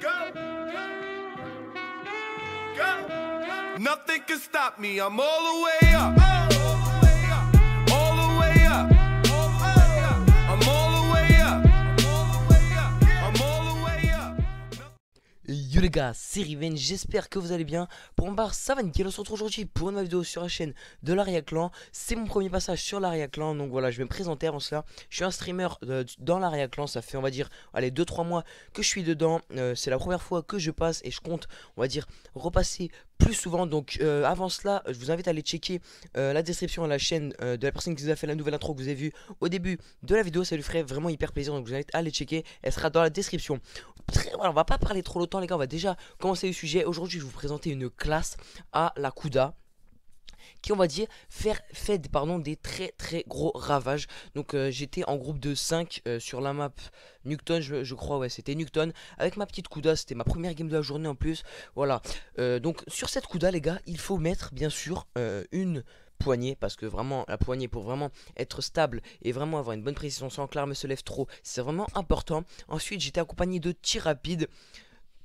Go. Go. Go. Nothing can stop me. I'm all the way up. les gars, c'est Riven, j'espère que vous allez bien. Pour ma ça va nickel, on se retrouve aujourd'hui pour une nouvelle vidéo sur la chaîne de l'Aria Clan. C'est mon premier passage sur l'Aria Clan, donc voilà, je vais me présenter avant cela. Je suis un streamer euh, dans l'Aria Clan, ça fait on va dire, allez, 2-3 mois que je suis dedans. Euh, c'est la première fois que je passe et je compte, on va dire, repasser plus souvent. Donc euh, avant cela, je vous invite à aller checker la description à la chaîne de la personne qui vous a fait la nouvelle intro que vous avez vue au début de la vidéo. Ça lui ferait vraiment hyper plaisir. Donc je vous invite à aller checker. Elle sera dans la description on va pas parler trop longtemps les gars, on va déjà commencer le sujet. Aujourd'hui, je vais vous présenter une classe à la couda qui on va dire faire fait des très très gros ravages donc euh, j'étais en groupe de 5 euh, sur la map Nukton je, crois ouais c'était Nukton avec ma petite Kuda c'était ma première game de la journée en plus voilà euh, donc sur cette couda les gars il faut mettre bien sûr une poignée, parce que vraiment, la poignée, pour vraiment être stable et vraiment avoir une bonne précision sans que l'arme se lève trop, c'est vraiment important. Ensuite, j'étais accompagné de tirs rapides.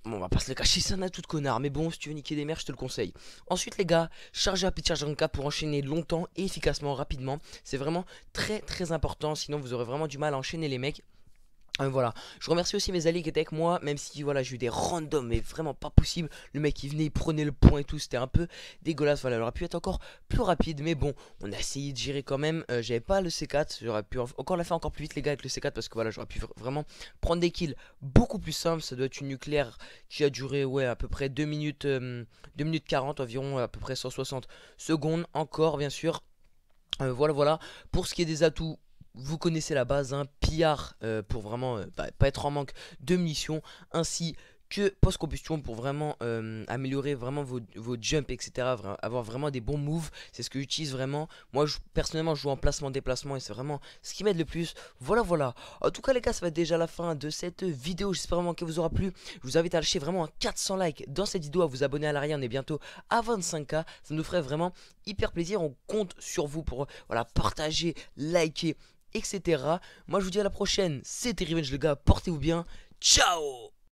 Bon, on va pas se le cacher, c'est un atout de connard, mais bon, si tu veux niquer des mères, je te le conseille. Ensuite, les gars, charge rapide, charge en cas pour enchaîner longtemps et efficacement, rapidement. C'est vraiment très très important, sinon vous aurez vraiment du mal à enchaîner les mecs. Euh, voilà, je remercie aussi mes alliés qui étaient avec moi, même si voilà j'ai eu des randoms, mais vraiment pas possible. Le mec il venait, il prenait le point et tout, c'était un peu dégueulasse. Voilà, il aurait pu être encore plus rapide, mais bon, on a essayé de gérer quand même. Euh, j'avais pas le C4, j'aurais pu encore la faire encore plus vite les gars avec le C4 parce que voilà, j'aurais pu vraiment prendre des kills beaucoup plus simples. Ça doit être une nucléaire qui a duré ouais à peu près 2 minutes, 2 euh, minutes 40 environ, à peu près 160 secondes encore bien sûr. voilà, voilà. Pour ce qui est des atouts, vous connaissez la base, hein, euh, pour vraiment euh, bah, pas être en manque de munitions, ainsi que post-combustion pour vraiment euh, améliorer vraiment vos, vos jumps, etc. Avoir vraiment des bons moves, c'est ce que j'utilise vraiment. Moi, personnellement, je joue en placement-déplacement et c'est vraiment ce qui m'aide le plus. Voilà, voilà. En tout cas, les gars, ça va déjà la fin de cette vidéo. J'espère vraiment qu'elle vous aura plu. Je vous invite à lâcher vraiment 400 likes dans cette vidéo, à vous abonner à l'arrière. On est bientôt à 25K. Ça nous ferait vraiment hyper plaisir. On compte sur vous pour voilà, partager, liker etc. Moi, je vous dis à la prochaine. C'était Revenge, le gars. Portez-vous bien. Ciao